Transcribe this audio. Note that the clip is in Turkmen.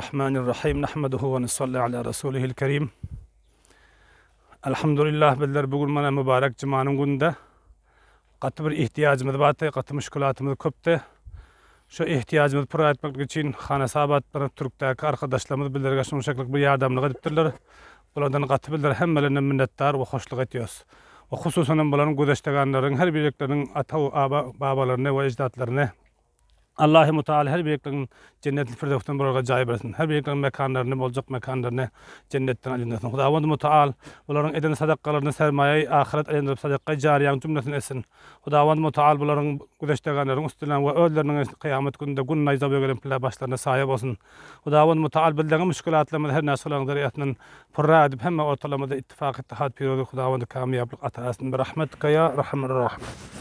الرحمن الرحيم نحمده ونصلي على رسوله الكريم الحمد لله بدر بقول منا مبارك جمان غندا قط بر احتياج مدبات قط مشكلات مدكبت شو احتياج مد برايت بقت چين خان صابات بر ترکتا کار خدش لمد بدر گشن شکل بر یادم نغد بتلر بلدن قط بدر همملن منتار و خوشلق اتیاس و خصوصا بلن گذشتگانların هر بیرکلرین اتاو آبا بابالرنه و اجدادلرنه Allah mutaal her birkin cennet firdevsden bolga jay bersin. Her birkin mekanlaryny boljak mekanlaryny cennetden ajynasyn. Huda wa mutaal ularyň eden sadakalaryny sermaýa ahiret ajynasyn sadaka jaryan jümlesini esin. Huda wa mutaal ularyň gudaşdaganlaryny üstünden we öldürilen kiyamet gününde gün nazab ýagalyp bilen başlaryna saýa bolsun. Huda wa mutaal bildigi müşkilatlaryny her näsolaryň zariatynyň purra edip hemme ortalamada ittifak etdi. Huda wa kamyaplyk ataýasyn. Rahmetke ya Rahman Rahim.